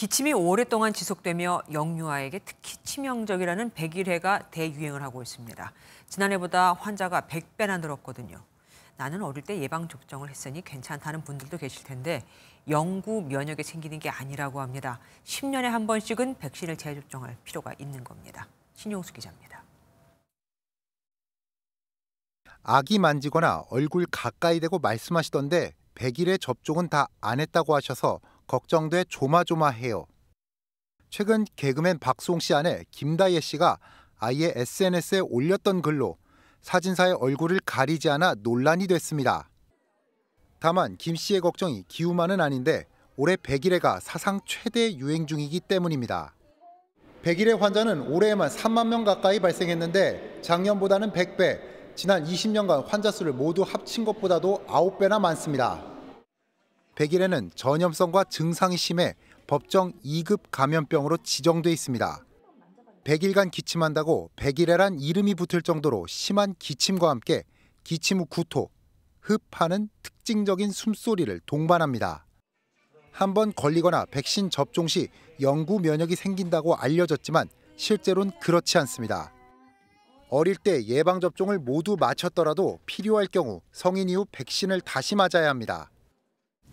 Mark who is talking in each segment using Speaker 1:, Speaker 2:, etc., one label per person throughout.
Speaker 1: 기침이 오랫동안 지속되며 영유아에게 특히 치명적이라는 백일해가 대유행을 하고 있습니다. 지난해보다 환자가 100배나 늘었거든요. 나는 어릴 때 예방접종을 했으니 괜찮다는 분들도 계실 텐데 영구 면역에 생기는 게 아니라고 합니다. 10년에 한 번씩은 백신을 재접종할 필요가 있는 겁니다. 신용수 기자입니다.
Speaker 2: 아기 만지거나 얼굴 가까이 대고 말씀하시던데 1일에 접종은 다 안 했다고 하셔서 걱정돼 조마조마해요. 최근 개그맨 박송 씨 아내 김다예 씨가 아이의 SNS에 올렸던 글로 사진사의 얼굴을 가리지 않아 논란이 됐습니다. 다만 김 씨의 걱정이 기우만은 아닌데 올해 1 0 0일에가 사상 최대 유행 중이기 때문입니다. 1 0 0일에 환자는 올해에만 3만 명 가까이 발생했는데 작년보다는 100배, 지난 20년간 환자 수를 모두 합친 것보다도 9배나 많습니다. 백일에는 전염성과 증상이 심해 법정 2급 감염병으로 지정돼 있습니다. 100일간 기침한다고 100일에란 이름이 붙을 정도로 심한 기침과 함께 기침 후 구토, 흡하는 특징적인 숨소리를 동반합니다. 한 번 걸리거나 백신 접종 시 영구 면역이 생긴다고 알려졌지만 실제로는 그렇지 않습니다. 어릴 때 예방접종을 모두 마쳤더라도 필요할 경우 성인 이후 백신을 다시 맞아야 합니다.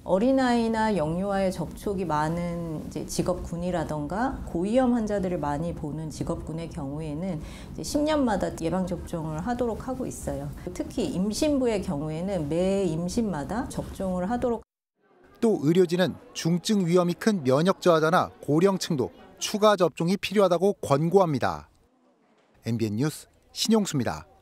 Speaker 3: 어린아이나 영유아의 접촉이 많은 직업군이라던가 고위험 환자들을 많이 보는 직업군의 경우에는 10년마다 예방접종을 하도록 하고 있어요. 특히 임신부의 경우에는 매 임신마다 접종을 하도록
Speaker 2: 또 의료진은 중증 위험이 큰 면역 저하자나 고령층도 추가 접종이 필요하다고 권고합니다. MBN 뉴스 신용수입니다.